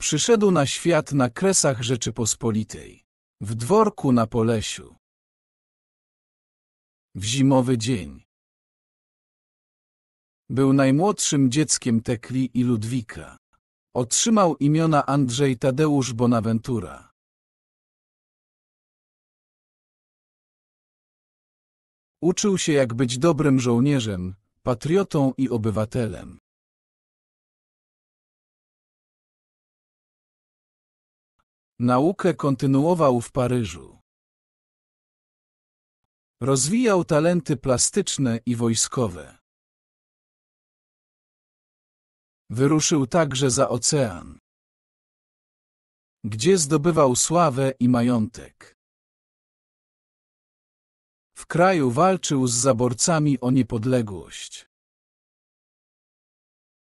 Przyszedł na świat na kresach Rzeczypospolitej, w dworku na Polesiu. W zimowy dzień. Był najmłodszym dzieckiem Tekli i Ludwika. Otrzymał imiona Andrzej Tadeusz Bonaventura. Uczył się jak być dobrym żołnierzem, patriotą i obywatelem. Naukę kontynuował w Paryżu. Rozwijał talenty plastyczne i wojskowe. Wyruszył także za ocean, gdzie zdobywał sławę i majątek. W kraju walczył z zaborcami o niepodległość.